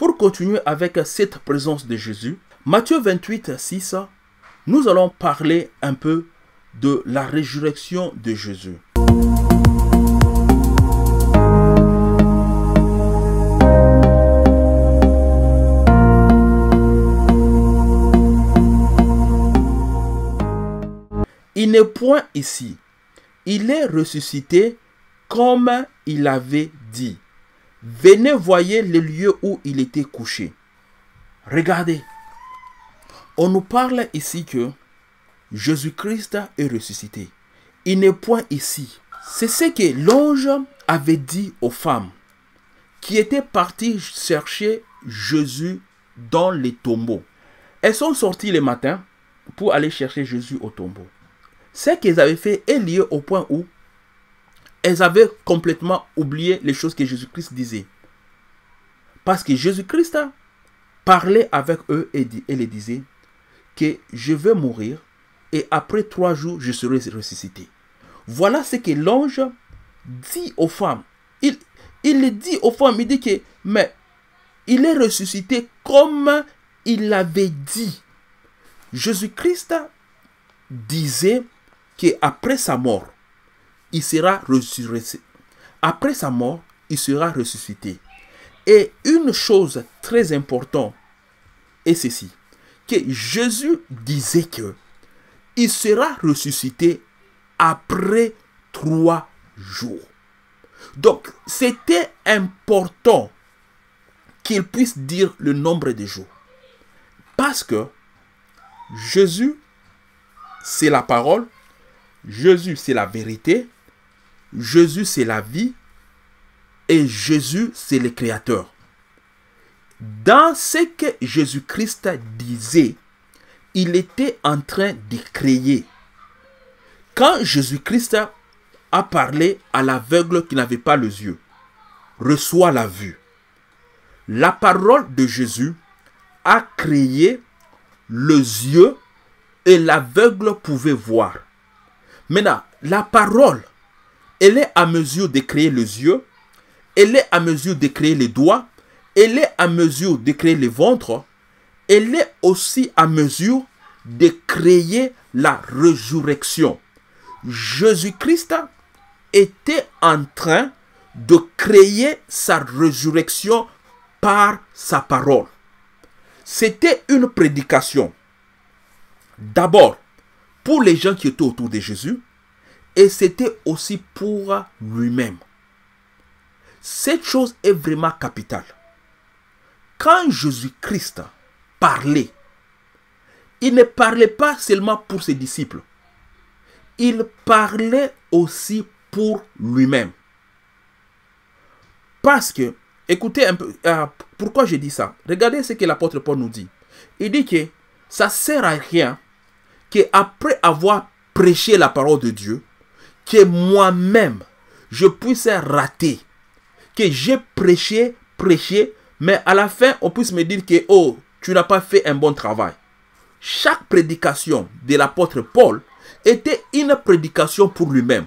Pour continuer avec cette présence de Jésus, Matthieu 28, 6, nous allons parler un peu de la résurrection de Jésus. Il n'est point ici. Il est ressuscité comme il avait dit venez voyez le lieu où il était couché. Regardez, on nous parle ici que Jésus-Christ est ressuscité. Il n'est point ici. C'est ce que l'ange avait dit aux femmes qui étaient parties chercher Jésus dans les tombeaux. Elles sont sorties le matin pour aller chercher Jésus au tombeau. Ce qu'elles avaient fait est lié au point où elles avaient complètement oublié les choses que Jésus-Christ disait. Parce que Jésus-Christ parlait avec eux et, les disait que je vais mourir et après trois jours je serai ressuscité. Voilà ce que l'ange dit aux femmes. Il, dit aux femmes, il dit que, mais il est ressuscité comme il l'avait dit. Jésus-Christ disait qu'après sa mort, il sera ressuscité. Après sa mort, il sera ressuscité. Et une chose très importante est ceci, que Jésus disait que il sera ressuscité après trois jours. Donc, c'était important qu'il puisse dire le nombre de jours. Parce que Jésus, c'est la parole, Jésus, c'est la vérité, Jésus, c'est la vie et Jésus, c'est le Créateur. Dans ce que Jésus-Christ disait, il était en train de créer. Quand Jésus-Christ a parlé à l'aveugle qui n'avait pas les yeux, reçoit la vue. La parole de Jésus a créé les yeux et l'aveugle pouvait voir. Maintenant, la parole elle est à mesure de créer les yeux, elle est à mesure de créer les doigts, elle est à mesure de créer les ventres, elle est aussi à mesure de créer la résurrection. Jésus-Christ était en train de créer sa résurrection par sa parole. C'était une prédication. D'abord, pour les gens qui étaient autour de Jésus, et c'était aussi pour lui-même. Cette chose est vraiment capitale. Quand Jésus-Christ parlait, il ne parlait pas seulement pour ses disciples. Il parlait aussi pour lui-même. Parce que, écoutez un peu, euh, pourquoi je dis ça. Regardez ce que l'apôtre Paul nous dit. Il dit que ça sert à rien qu'après avoir prêché la parole de Dieu, que moi-même, je puisse rater, que j'ai prêché, prêché, mais à la fin, on puisse me dire que, oh, tu n'as pas fait un bon travail. Chaque prédication de l'apôtre Paul était une prédication pour lui-même.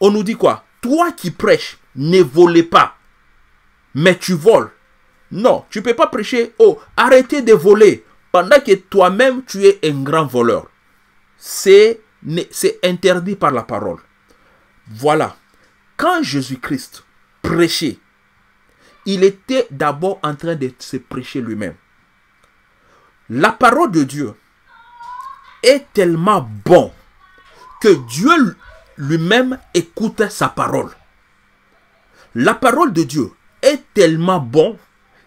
On nous dit quoi Toi qui prêches, ne volez pas, mais tu voles. Non, tu ne peux pas prêcher, oh, arrêtez de voler, pendant que toi-même, tu es un grand voleur. C'est interdit par la parole. Voilà. Quand Jésus-Christ prêchait, il était d'abord en train de se prêcher lui-même. La parole de Dieu est tellement bon que Dieu lui-même écoute sa parole. La parole de Dieu est tellement bon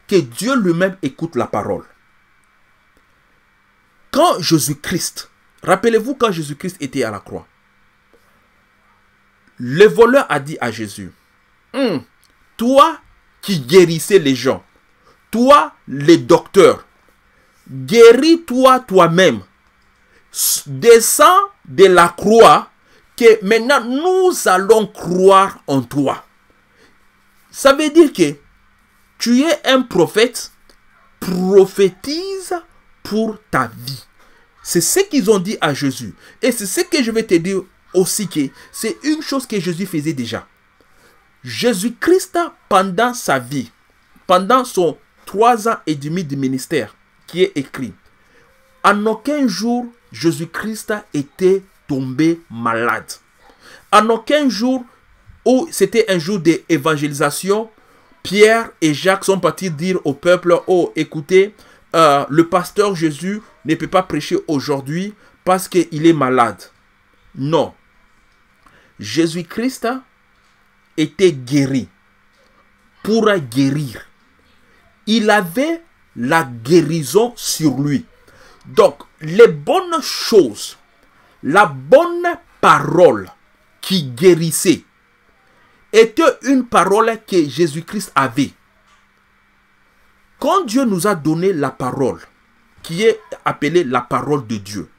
que Dieu lui-même écoute la parole. Quand Jésus-Christ, rappelez-vous quand Jésus-Christ était à la croix, le voleur a dit à Jésus, hmm, toi qui guérissais les gens, toi les docteurs, guéris-toi toi-même, descends de la croix, que maintenant nous allons croire en toi. Ça veut dire que tu es un prophète, prophétise pour ta vie. C'est ce qu'ils ont dit à Jésus. Et c'est ce que je vais te dire aussi que c'est une chose que Jésus faisait déjà. Jésus-Christ, pendant sa vie, pendant son trois ans et demi de ministère qui est écrit, en aucun jour Jésus-Christ était tombé malade. En aucun jour où c'était un jour d'évangélisation, Pierre et Jacques sont partis dire au peuple, oh écoutez, euh, le pasteur Jésus ne peut pas prêcher aujourd'hui parce qu'il est malade. Non, Jésus-Christ était guéri pour guérir. Il avait la guérison sur lui. Donc, les bonnes choses, la bonne parole qui guérissait, était une parole que Jésus-Christ avait. Quand Dieu nous a donné la parole, qui est appelée la parole de Dieu,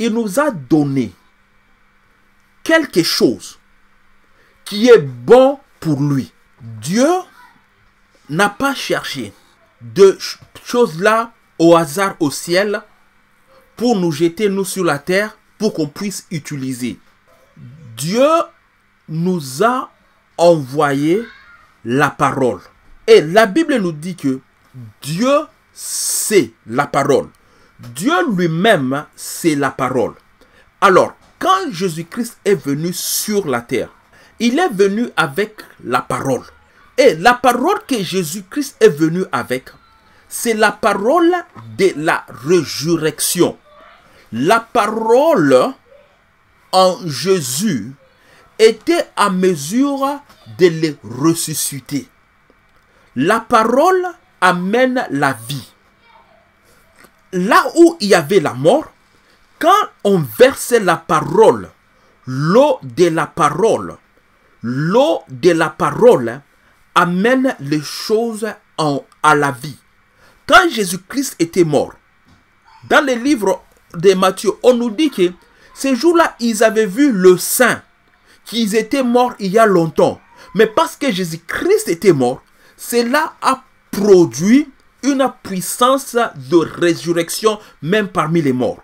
il nous a donné quelque chose qui est bon pour lui. Dieu n'a pas cherché de choses-là au hasard au ciel pour nous jeter, nous, sur la terre, pour qu'on puisse utiliser. Dieu nous a envoyé la parole. Et la Bible nous dit que Dieu sait la parole. Dieu lui-même, c'est la parole. Alors, quand Jésus-Christ est venu sur la terre, il est venu avec la parole. Et la parole que Jésus-Christ est venu avec, c'est la parole de la résurrection. La parole en Jésus était à mesure de les ressusciter. La parole amène la vie. Là où il y avait la mort, quand on verse la parole, l'eau de la parole, l'eau de la parole amène les choses en, à la vie. Quand Jésus-Christ était mort, dans le livre de Matthieu, on nous dit que ces jours-là, ils avaient vu le saint, qu'ils étaient morts il y a longtemps. Mais parce que Jésus-Christ était mort, cela a produit une puissance de résurrection même parmi les morts.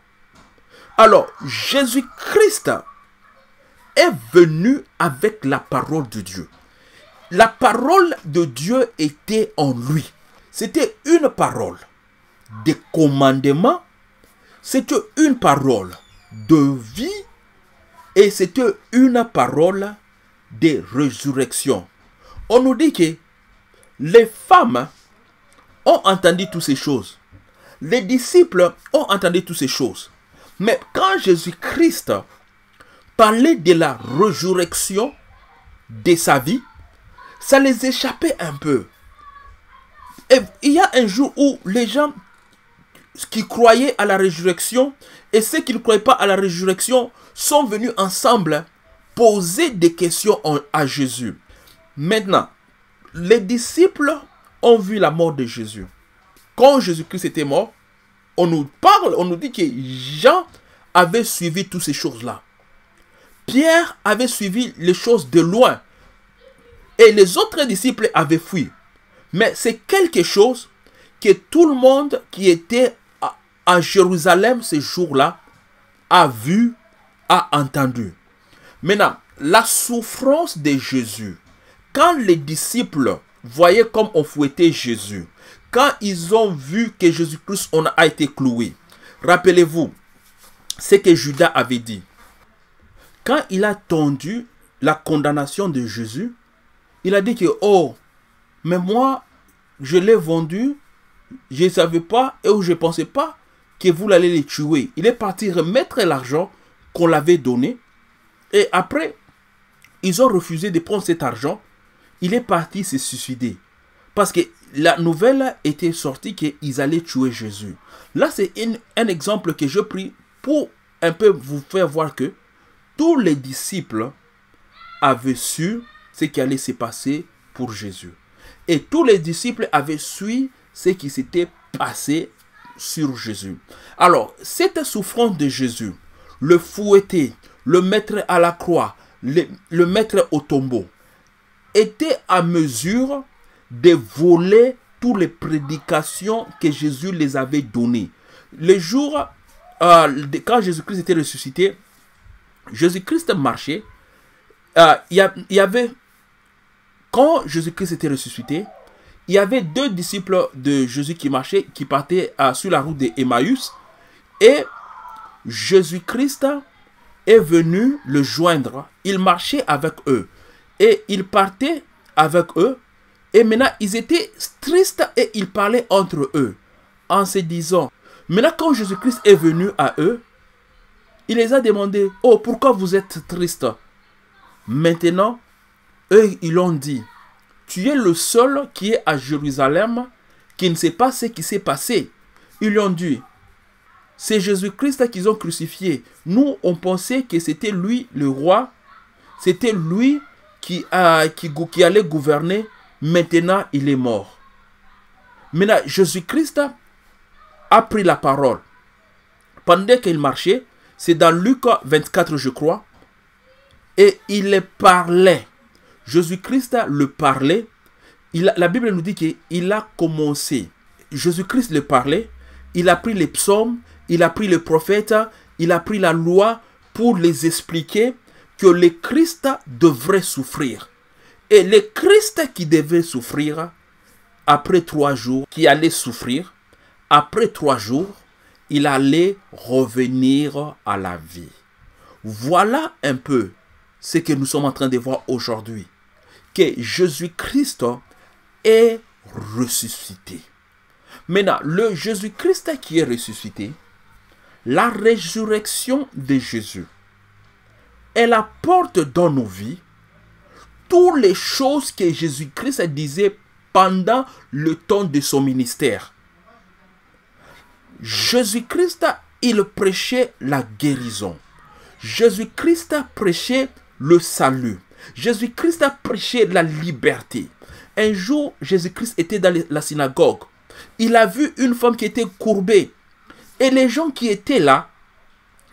Alors, Jésus-Christ est venu avec la parole de Dieu. La parole de Dieu était en lui. C'était une parole des commandements. c'était une parole de vie et c'était une parole de résurrection. On nous dit que les femmes ont entendu toutes ces choses. Les disciples ont entendu toutes ces choses. Mais quand Jésus-Christ parlait de la résurrection de sa vie, ça les échappait un peu. Et il y a un jour où les gens qui croyaient à la résurrection et ceux qui ne croyaient pas à la résurrection sont venus ensemble poser des questions à Jésus. Maintenant, les disciples ont vu la mort de Jésus. Quand Jésus-Christ était mort, on nous parle, on nous dit que Jean avait suivi toutes ces choses-là. Pierre avait suivi les choses de loin. Et les autres disciples avaient fui. Mais c'est quelque chose que tout le monde qui était à, Jérusalem ces jours-là a vu, a entendu. Maintenant, la souffrance de Jésus, quand les disciples Voyez comme on fouettait Jésus. Quand ils ont vu que Jésus-Christ a été cloué, rappelez-vous ce que Judas avait dit. Quand il a tendu la condamnation de Jésus, il a dit que, oh, mais moi, je l'ai vendu, je ne savais pas et je ne pensais pas que vous l'allez les tuer. Il est parti remettre l'argent qu'on l'avait donné. Et après, ils ont refusé de prendre cet argent il est parti se suicider. Parce que la nouvelle était sortie qu'ils allaient tuer Jésus. Là, c'est un exemple que je prie pour un peu vous faire voir que tous les disciples avaient su ce qui allait se passer pour Jésus. Et tous les disciples avaient su ce qui s'était passé sur Jésus. Alors, cette souffrance de Jésus, le fouetter, le mettre à la croix, le mettre au tombeau, était à mesure de voler toutes les prédications que Jésus les avait données. Le jour euh, quand Jésus-Christ était ressuscité, Jésus-Christ marchait. Euh, il y, avait, quand Jésus-Christ était ressuscité, il y avait deux disciples de Jésus qui marchaient, qui partaient euh, sur la route d'Emmaüs. Et Jésus-Christ est venu le joindre. Il marchait avec eux et ils partaient avec eux. Et maintenant, ils étaient tristes et ils parlaient entre eux en se disant, maintenant quand Jésus-Christ est venu à eux, il les a demandé, oh, pourquoi vous êtes tristes Maintenant, eux, ils ont dit, tu es le seul qui est à Jérusalem qui ne sait pas ce qui s'est passé. Ils lui ont dit, c'est Jésus-Christ qu'ils ont crucifié. Nous, on pensait que c'était lui le roi, c'était lui qui, a, qui, qui allait gouverner, maintenant il est mort. Maintenant, Jésus-Christ a pris la parole. Pendant qu'il marchait, c'est dans Luc 24, je crois, et il parlait. Jésus-Christ le parlait. Il, la Bible nous dit qu'il a commencé. Jésus-Christ le parlait. Il a pris les psaumes, il a pris les prophètes, il a pris la loi pour les expliquer que le Christ devrait souffrir. Et le Christ qui devait souffrir, après trois jours, qui allait souffrir, après trois jours, il allait revenir à la vie. Voilà un peu ce que nous sommes en train de voir aujourd'hui. Que Jésus-Christ est ressuscité. Maintenant, le Jésus-Christ qui est ressuscité, la résurrection de Jésus, elle apporte dans nos vies toutes les choses que Jésus-Christ disait pendant le temps de son ministère. Jésus-Christ, il prêchait la guérison. Jésus-Christ a prêché le salut. Jésus-Christ a prêché la liberté. Un jour, Jésus-Christ était dans la synagogue. Il a vu une femme qui était courbée. Et les gens qui étaient là,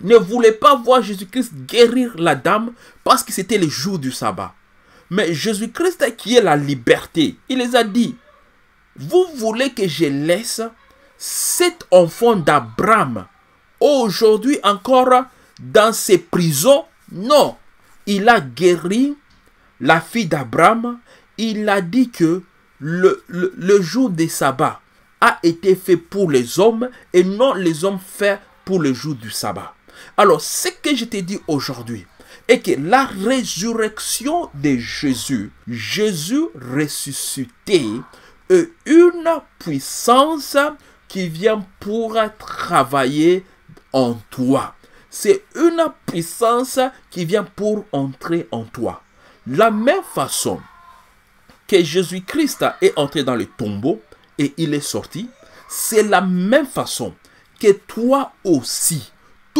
ne voulait pas voir Jésus-Christ guérir la dame parce que c'était le jour du sabbat. Mais Jésus-Christ qui est la liberté, il les a dit, vous voulez que je laisse cet enfant d'Abraham aujourd'hui encore dans ses prisons Non, il a guéri la fille d'Abraham. Il a dit que le, jour des sabbat a été fait pour les hommes et non les hommes faits pour le jour du sabbat. Alors, ce que je te dis aujourd'hui est que la résurrection de Jésus, Jésus ressuscité, est une puissance qui vient pour travailler en toi. C'est une puissance qui vient pour entrer en toi. La même façon que Jésus-Christ est entré dans le tombeau et il est sorti, c'est la même façon que toi aussi,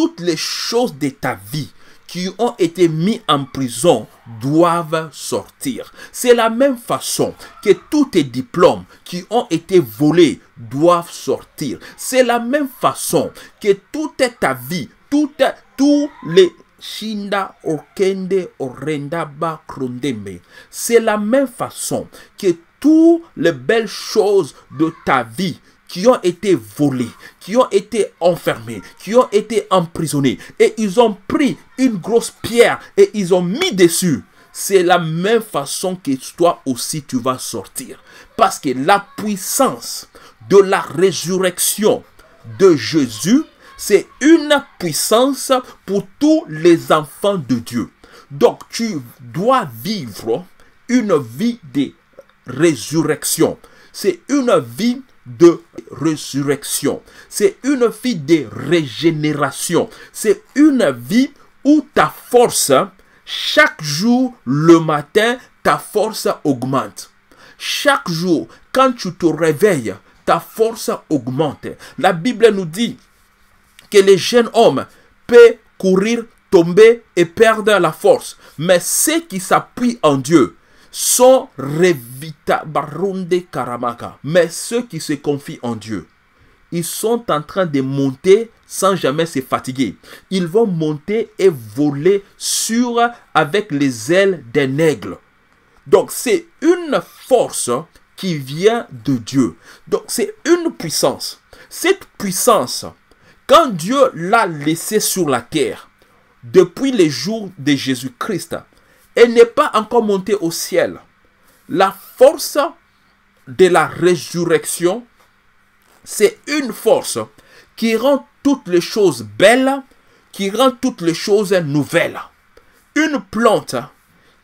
toutes les choses de ta vie qui ont été mis en prison doivent sortir. C'est la même façon que tous tes diplômes qui ont été volés doivent sortir. C'est la même façon que toute ta vie, toute, tous les Shinda Okende Orendaba Krondeme. C'est la même façon que toutes les belles choses de ta vie qui ont été volés, qui ont été enfermés, qui ont été emprisonnés. Et ils ont pris une grosse pierre et ils ont mis dessus. C'est la même façon que toi aussi tu vas sortir. Parce que la puissance de la résurrection de Jésus, c'est une puissance pour tous les enfants de Dieu. Donc tu dois vivre une vie de résurrection. C'est une vie de résurrection. C'est une vie de régénération. C'est une vie où ta force, chaque jour le matin, ta force augmente. Chaque jour, quand tu te réveilles, ta force augmente. La Bible nous dit que les jeunes hommes peuvent courir, tomber et perdre la force. Mais ceux qui s'appuient en Dieu, sont revita karamaka. Mais ceux qui se confient en Dieu, ils sont en train de monter sans jamais se fatiguer. Ils vont monter et voler sur avec les ailes d'un aigle. Donc c'est une force qui vient de Dieu. Donc c'est une puissance. Cette puissance, quand Dieu l'a laissée sur la terre, depuis les jours de Jésus-Christ, elle n'est pas encore montée au ciel. La force de la résurrection, c'est une force qui rend toutes les choses belles, qui rend toutes les choses nouvelles. Une plante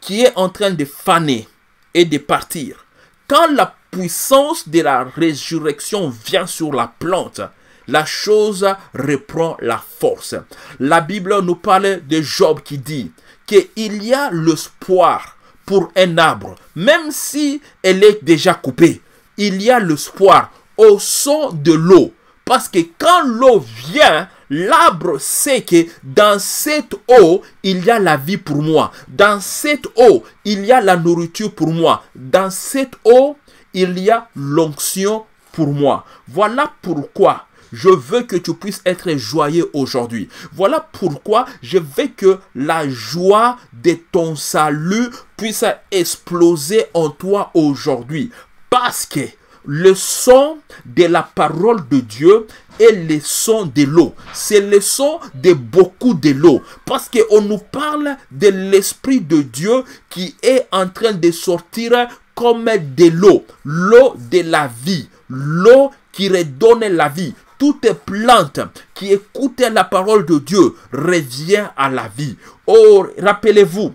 qui est en train de faner et de partir. Quand la puissance de la résurrection vient sur la plante, la chose reprend la force. La Bible nous parle de Job qui dit, qu'il y a l'espoir pour un arbre, même si elle est déjà coupée. Il y a l'espoir au son de l'eau. Parce que quand l'eau vient, l'arbre sait que dans cette eau, il y a la vie pour moi. Dans cette eau, il y a la nourriture pour moi. Dans cette eau, il y a l'onction pour moi. Voilà pourquoi je veux que tu puisses être joyeux aujourd'hui. Voilà pourquoi je veux que la joie de ton salut puisse exploser en toi aujourd'hui. Parce que le son de la parole de Dieu est le son de l'eau. C'est le son de beaucoup de l'eau. Parce qu'on nous parle de l'Esprit de Dieu qui est en train de sortir comme de l'eau. L'eau de la vie. L'eau qui redonne la vie toute plantes qui écoutaient la parole de Dieu revient à la vie. Oh, rappelez-vous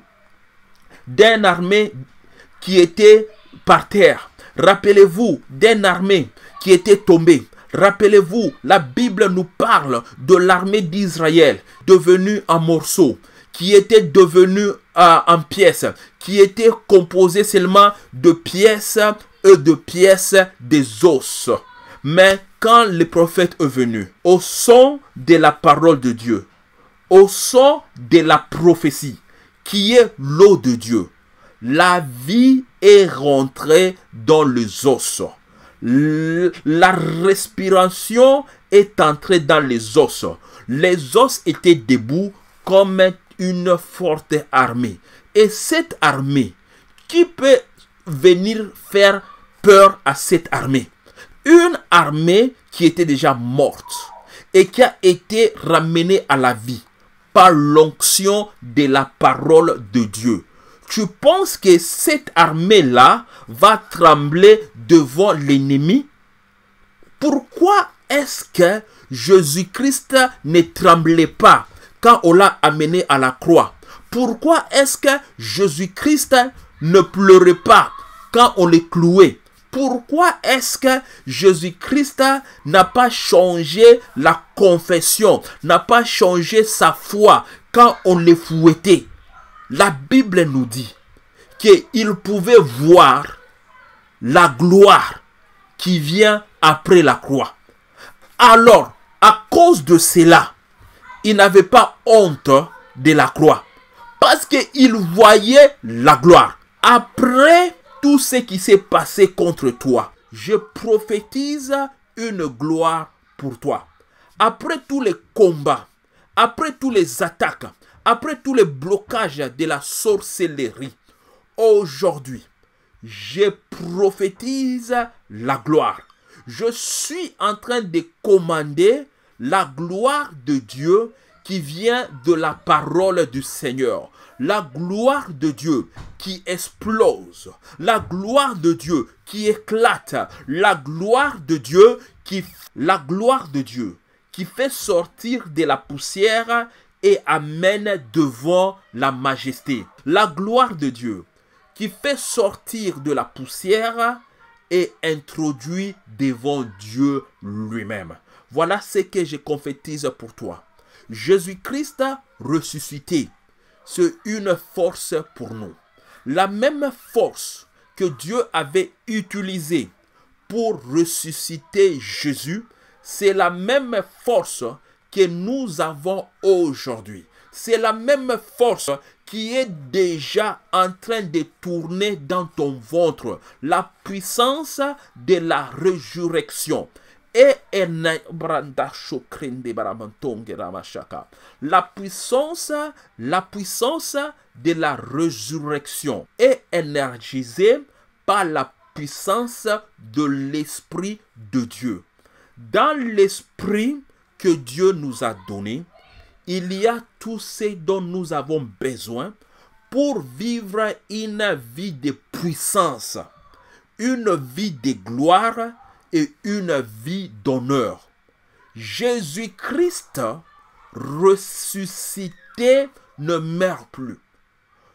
d'une armée qui était par terre. Rappelez-vous d'une armée qui était tombée. Rappelez-vous, la Bible nous parle de l'armée d'Israël devenue en morceaux, qui était devenue euh, en pièces, qui était composée seulement de pièces et de pièces des os. Mais quand le prophète est venu, au son de la parole de Dieu, au son de la prophétie, qui est l'eau de Dieu, la vie est rentrée dans les os. La respiration est entrée dans les os. Les os étaient debout comme une forte armée. Et cette armée, qui peut venir faire peur à cette armée une armée qui était déjà morte et qui a été ramenée à la vie par l'onction de la parole de Dieu. Tu penses que cette armée-là va trembler devant l'ennemi Pourquoi est-ce que Jésus-Christ ne tremblait pas quand on l'a amené à la croix Pourquoi est-ce que Jésus-Christ ne pleurait pas quand on l'est cloué pourquoi est-ce que Jésus-Christ n'a pas changé la confession, n'a pas changé sa foi quand on les fouettait La Bible nous dit qu'il pouvait voir la gloire qui vient après la croix. Alors, à cause de cela, il n'avait pas honte de la croix parce qu'il voyait la gloire. Après tout ce qui s'est passé contre toi. Je prophétise une gloire pour toi. Après tous les combats, après tous les attaques, après tous les blocages de la sorcellerie, aujourd'hui, je prophétise la gloire. Je suis en train de commander la gloire de Dieu qui vient de la parole du Seigneur. La gloire de Dieu qui explose. La gloire de Dieu qui éclate. La gloire de Dieu qui... La gloire de Dieu qui fait sortir de la poussière et amène devant la majesté. La gloire de Dieu qui fait sortir de la poussière et introduit devant Dieu lui-même. Voilà ce que je confétise pour toi. Jésus-Christ ressuscité, c'est une force pour nous. La même force que Dieu avait utilisée pour ressusciter Jésus, c'est la même force que nous avons aujourd'hui. C'est la même force qui est déjà en train de tourner dans ton ventre. La puissance de la résurrection. E e la puissance, la puissance de la résurrection est énergisée par la puissance de l'Esprit de Dieu. Dans l'Esprit que Dieu nous a donné, il y a tout ce dont nous avons besoin pour vivre une vie de puissance, une vie de gloire une vie d'honneur. Jésus-Christ ressuscité ne meurt plus.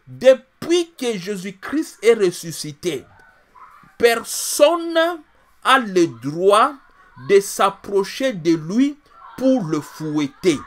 Depuis que Jésus-Christ est ressuscité, personne a le droit de s'approcher de lui pour le fouetter.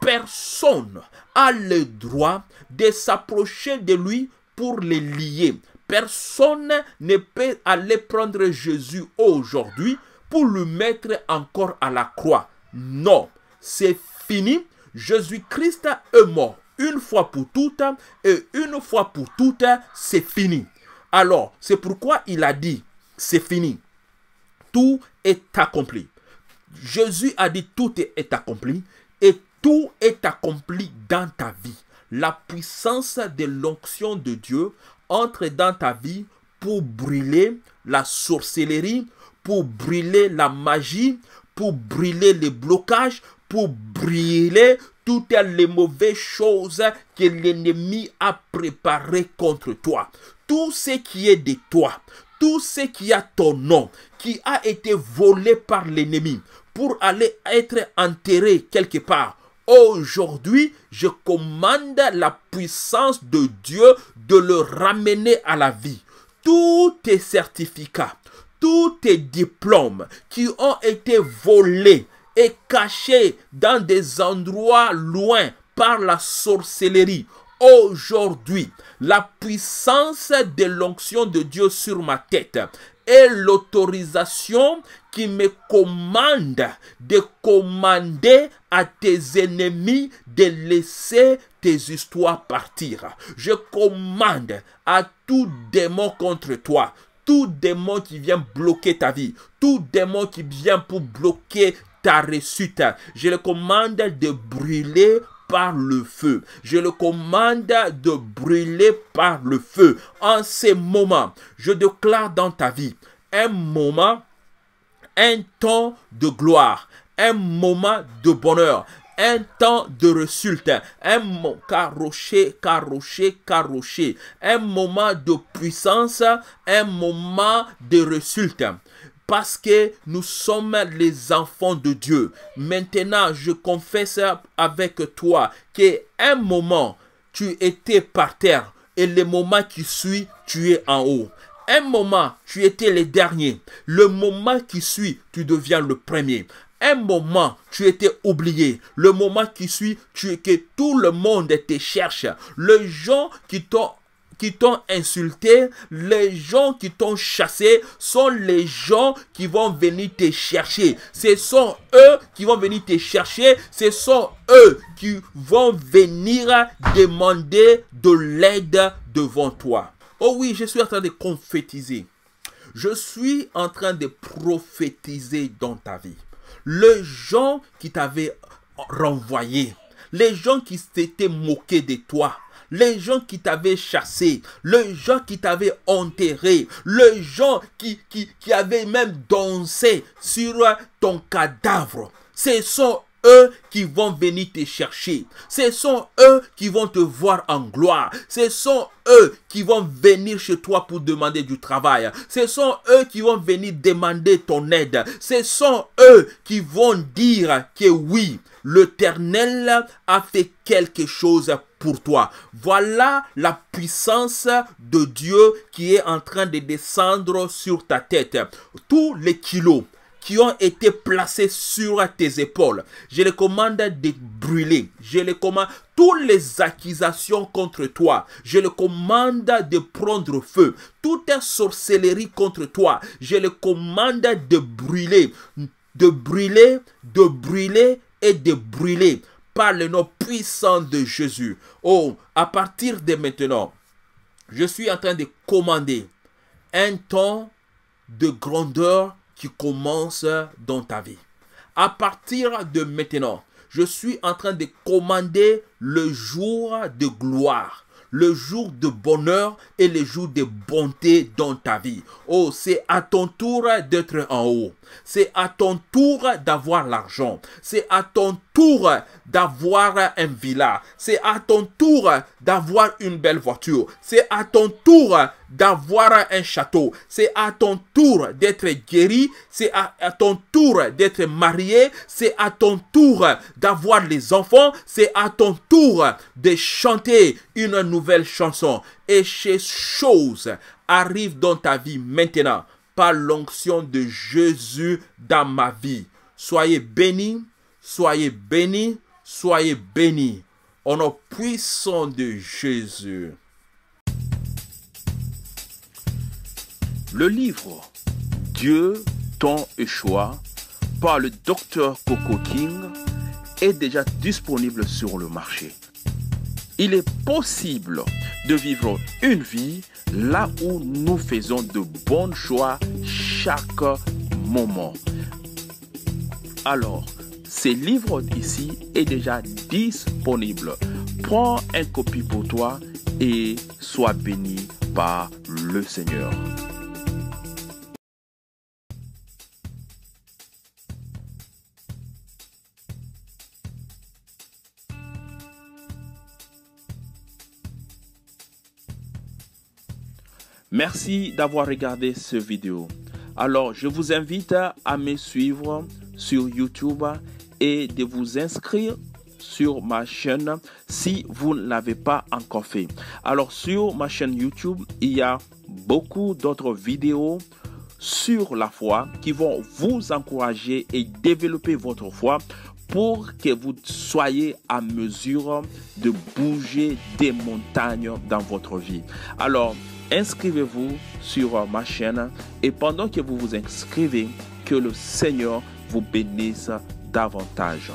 Personne a le droit de s'approcher de lui pour le lier. Personne ne peut aller prendre Jésus aujourd'hui pour le mettre encore à la croix. Non, c'est fini. Jésus-Christ est mort une fois pour toutes et une fois pour toutes, c'est fini. Alors, c'est pourquoi il a dit, c'est fini. Tout est accompli. Jésus a dit, tout est accompli et tout est accompli dans ta vie la puissance de l'onction de Dieu entre dans ta vie pour brûler la sorcellerie, pour brûler la magie, pour brûler les blocages, pour brûler toutes les mauvaises choses que l'ennemi a préparées contre toi. Tout ce qui est de toi, tout ce qui a ton nom, qui a été volé par l'ennemi pour aller être enterré quelque part, Aujourd'hui, je commande la puissance de Dieu de le ramener à la vie. Tous tes certificats, tous tes diplômes qui ont été volés et cachés dans des endroits loin par la sorcellerie. Aujourd'hui, la puissance de l'onction de Dieu sur ma tête l'autorisation qui me commande de commander à tes ennemis de laisser tes histoires partir. Je commande à tout démon contre toi, tout démon qui vient bloquer ta vie, tout démon qui vient pour bloquer ta réussite, je le commande de brûler par le feu. Je le commande de brûler par le feu. En ces moments, je déclare dans ta vie un moment, un temps de gloire, un moment de bonheur, un temps de résultat, un carrocher, carrocher, carrocher, un moment de puissance, un moment de résultat parce que nous sommes les enfants de Dieu. Maintenant, je confesse avec toi qu'un un moment, tu étais par terre et le moment qui suit, tu es en haut. Un moment, tu étais le dernier. Le moment qui suit, tu deviens le premier un moment, tu étais oublié. Le moment qui suit, tu es que tout le monde te cherche. Les gens qui t'ont t'ont insulté, les gens qui t'ont chassé sont les gens qui vont venir te chercher. Ce sont eux qui vont venir te chercher. Ce sont eux qui vont venir demander de l'aide devant toi. Oh oui, je suis en train de confétiser. Je suis en train de prophétiser dans ta vie. Les gens qui t'avaient renvoyé, les gens qui s'étaient moqués de toi, les gens qui t'avaient chassé, les gens qui t'avaient enterré, les gens qui, qui, avaient même dansé sur ton cadavre, ce sont eux qui vont venir te chercher. Ce sont eux qui vont te voir en gloire. Ce sont eux qui vont venir chez toi pour demander du travail. Ce sont eux qui vont venir demander ton aide. Ce sont eux qui vont dire que oui, l'Éternel a fait quelque chose pour toi. Voilà la puissance de Dieu qui est en train de descendre sur ta tête. Tous les kilos qui ont été placés sur tes épaules. Je les commande de brûler. Je les commande toutes les accusations contre toi. Je les commande de prendre feu. Toute sorcellerie contre toi. Je les commande de brûler. De brûler, de brûler et de brûler par le nom puissant de Jésus. Oh, à partir de maintenant, je suis en train de commander un temps de grandeur qui commence dans ta vie. À partir de maintenant, je suis en train de commander le jour de gloire le jour de bonheur et le jour de bonté dans ta vie. Oh, c'est à ton tour d'être en haut. C'est à ton tour d'avoir l'argent. C'est à ton tour tour d'avoir un villa. C'est à ton tour d'avoir une belle voiture. C'est à ton tour d'avoir un château. C'est à ton tour d'être guéri. C'est à, ton tour d'être marié. C'est à ton tour d'avoir les enfants. C'est à ton tour de chanter une nouvelle chanson. Et ces choses arrivent dans ta vie maintenant par l'onction de Jésus dans ma vie. Soyez bénis. Soyez bénis, soyez bénis. En puissant de Jésus. Le livre Dieu, temps et choix par le docteur Coco King est déjà disponible sur le marché. Il est possible de vivre une vie là où nous faisons de bons choix chaque moment. Alors, ce livre ici est déjà disponible. Prends une copie pour toi et sois béni par le Seigneur. Merci d'avoir regardé cette vidéo. Alors, je vous invite à me suivre sur YouTube et de vous inscrire sur ma chaîne si vous ne l'avez pas encore fait. Alors sur ma chaîne YouTube, il y a beaucoup d'autres vidéos sur la foi qui vont vous encourager et développer votre foi pour que vous soyez à mesure de bouger des montagnes dans votre vie. Alors, inscrivez-vous sur ma chaîne et pendant que vous vous inscrivez, que le Seigneur vous bénisse davantage.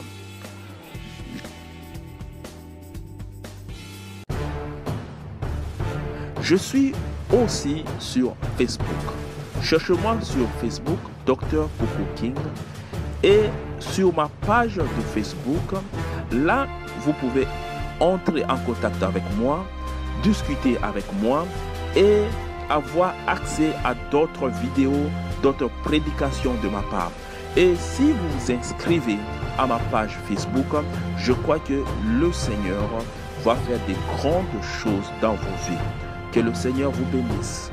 Je suis aussi sur Facebook. Cherche-moi sur Facebook Dr. Coco King et sur ma page de Facebook, là, vous pouvez entrer en contact avec moi, discuter avec moi et avoir accès à d'autres vidéos, d'autres prédications de ma part. Et si vous vous inscrivez à ma page Facebook, je crois que le Seigneur va faire des grandes choses dans vos vies. Que le Seigneur vous bénisse.